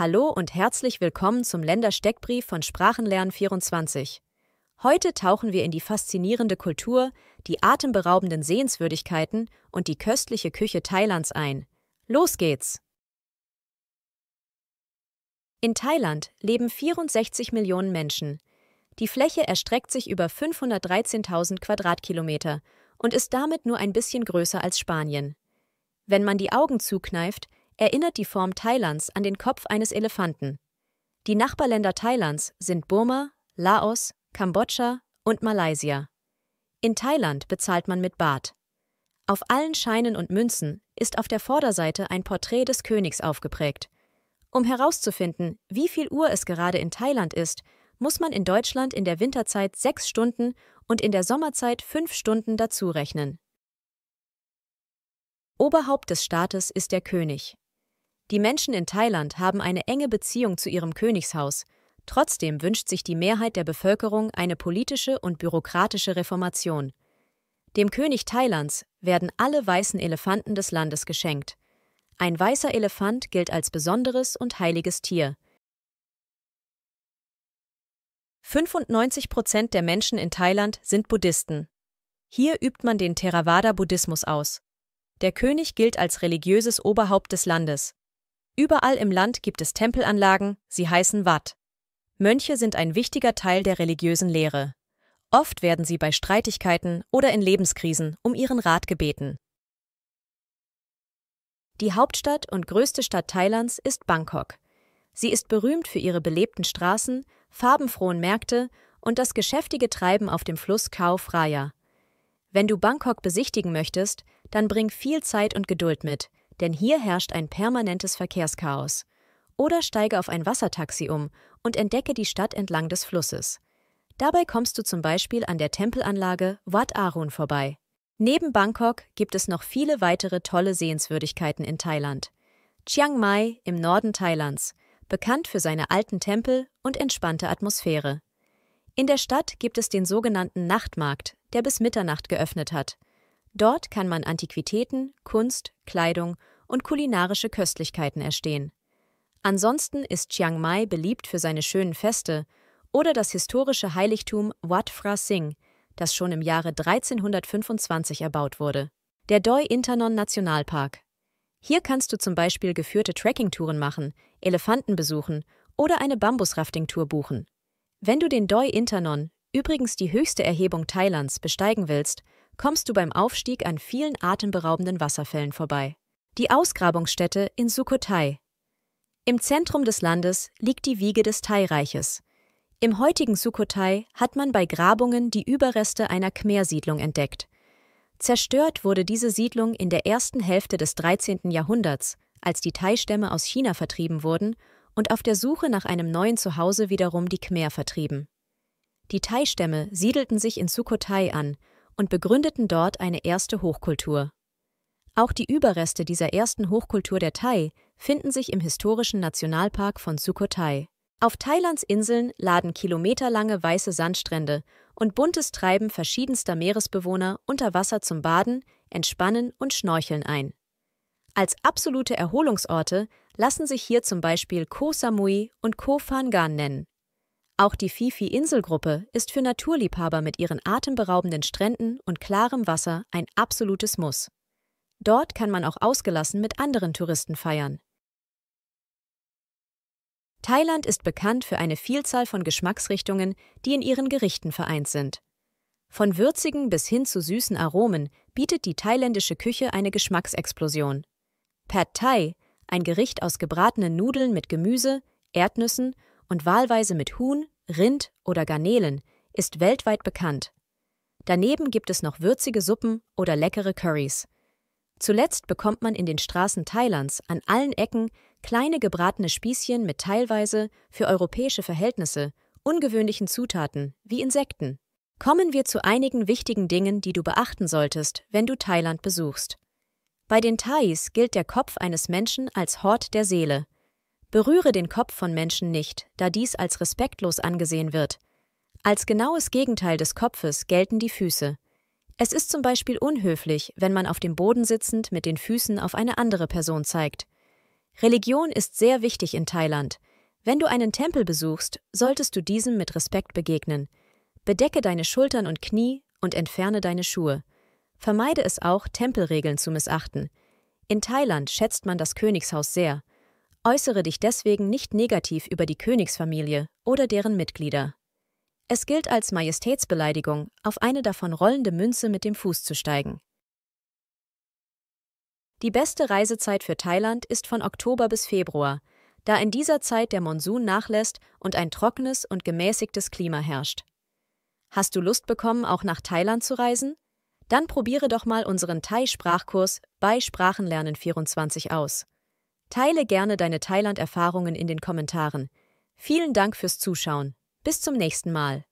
Hallo und herzlich willkommen zum Ländersteckbrief von Sprachenlernen24. Heute tauchen wir in die faszinierende Kultur, die atemberaubenden Sehenswürdigkeiten und die köstliche Küche Thailands ein. Los geht's! In Thailand leben 64 Millionen Menschen. Die Fläche erstreckt sich über 513.000 Quadratkilometer und ist damit nur ein bisschen größer als Spanien. Wenn man die Augen zukneift, erinnert die Form Thailands an den Kopf eines Elefanten. Die Nachbarländer Thailands sind Burma, Laos, Kambodscha und Malaysia. In Thailand bezahlt man mit Baht. Auf allen Scheinen und Münzen ist auf der Vorderseite ein Porträt des Königs aufgeprägt. Um herauszufinden, wie viel Uhr es gerade in Thailand ist, muss man in Deutschland in der Winterzeit sechs Stunden und in der Sommerzeit fünf Stunden dazurechnen. Oberhaupt des Staates ist der König. Die Menschen in Thailand haben eine enge Beziehung zu ihrem Königshaus. Trotzdem wünscht sich die Mehrheit der Bevölkerung eine politische und bürokratische Reformation. Dem König Thailands werden alle weißen Elefanten des Landes geschenkt. Ein weißer Elefant gilt als besonderes und heiliges Tier. 95 Prozent der Menschen in Thailand sind Buddhisten. Hier übt man den Theravada-Buddhismus aus. Der König gilt als religiöses Oberhaupt des Landes. Überall im Land gibt es Tempelanlagen, sie heißen Wat. Mönche sind ein wichtiger Teil der religiösen Lehre. Oft werden sie bei Streitigkeiten oder in Lebenskrisen um ihren Rat gebeten. Die Hauptstadt und größte Stadt Thailands ist Bangkok. Sie ist berühmt für ihre belebten Straßen, farbenfrohen Märkte und das geschäftige Treiben auf dem Fluss Khao Phraya. Wenn du Bangkok besichtigen möchtest, dann bring viel Zeit und Geduld mit, denn hier herrscht ein permanentes Verkehrschaos. Oder steige auf ein Wassertaxi um und entdecke die Stadt entlang des Flusses. Dabei kommst du zum Beispiel an der Tempelanlage Wat Arun vorbei. Neben Bangkok gibt es noch viele weitere tolle Sehenswürdigkeiten in Thailand. Chiang Mai im Norden Thailands, bekannt für seine alten Tempel und entspannte Atmosphäre. In der Stadt gibt es den sogenannten Nachtmarkt, der bis Mitternacht geöffnet hat – Dort kann man Antiquitäten, Kunst, Kleidung und kulinarische Köstlichkeiten erstehen. Ansonsten ist Chiang Mai beliebt für seine schönen Feste oder das historische Heiligtum Wat Phra Singh, das schon im Jahre 1325 erbaut wurde. Der Doi Internon Nationalpark. Hier kannst du zum Beispiel geführte Trekkingtouren machen, Elefanten besuchen oder eine Bambusrafting-Tour buchen. Wenn du den Doi Internon, übrigens die höchste Erhebung Thailands, besteigen willst, kommst du beim Aufstieg an vielen atemberaubenden Wasserfällen vorbei. Die Ausgrabungsstätte in Sukhothai. Im Zentrum des Landes liegt die Wiege des Thai-Reiches. Im heutigen Sukhothai hat man bei Grabungen die Überreste einer Khmer-Siedlung entdeckt. Zerstört wurde diese Siedlung in der ersten Hälfte des 13. Jahrhunderts, als die Thai-Stämme aus China vertrieben wurden und auf der Suche nach einem neuen Zuhause wiederum die Khmer vertrieben. Die Thai-Stämme siedelten sich in Sukhothai an und begründeten dort eine erste Hochkultur. Auch die Überreste dieser ersten Hochkultur der Thai finden sich im historischen Nationalpark von Sukhothai. Auf Thailands Inseln laden kilometerlange weiße Sandstrände und buntes Treiben verschiedenster Meeresbewohner unter Wasser zum Baden, Entspannen und Schnorcheln ein. Als absolute Erholungsorte lassen sich hier zum Beispiel Koh Samui und Koh Phangan nennen. Auch die Fifi-Inselgruppe ist für Naturliebhaber mit ihren atemberaubenden Stränden und klarem Wasser ein absolutes Muss. Dort kann man auch ausgelassen mit anderen Touristen feiern. Thailand ist bekannt für eine Vielzahl von Geschmacksrichtungen, die in ihren Gerichten vereint sind. Von würzigen bis hin zu süßen Aromen bietet die thailändische Küche eine Geschmacksexplosion. Pad Thai, ein Gericht aus gebratenen Nudeln mit Gemüse, Erdnüssen und wahlweise mit Huhn, Rind oder Garnelen ist weltweit bekannt. Daneben gibt es noch würzige Suppen oder leckere Curries. Zuletzt bekommt man in den Straßen Thailands an allen Ecken kleine gebratene Spießchen mit teilweise, für europäische Verhältnisse, ungewöhnlichen Zutaten wie Insekten. Kommen wir zu einigen wichtigen Dingen, die du beachten solltest, wenn du Thailand besuchst. Bei den Thais gilt der Kopf eines Menschen als Hort der Seele. Berühre den Kopf von Menschen nicht, da dies als respektlos angesehen wird. Als genaues Gegenteil des Kopfes gelten die Füße. Es ist zum Beispiel unhöflich, wenn man auf dem Boden sitzend mit den Füßen auf eine andere Person zeigt. Religion ist sehr wichtig in Thailand. Wenn du einen Tempel besuchst, solltest du diesem mit Respekt begegnen. Bedecke deine Schultern und Knie und entferne deine Schuhe. Vermeide es auch, Tempelregeln zu missachten. In Thailand schätzt man das Königshaus sehr. Äußere dich deswegen nicht negativ über die Königsfamilie oder deren Mitglieder. Es gilt als Majestätsbeleidigung, auf eine davon rollende Münze mit dem Fuß zu steigen. Die beste Reisezeit für Thailand ist von Oktober bis Februar, da in dieser Zeit der Monsun nachlässt und ein trockenes und gemäßigtes Klima herrscht. Hast du Lust bekommen, auch nach Thailand zu reisen? Dann probiere doch mal unseren Thai-Sprachkurs bei Sprachenlernen 24 aus. Teile gerne deine Thailand-Erfahrungen in den Kommentaren. Vielen Dank fürs Zuschauen. Bis zum nächsten Mal.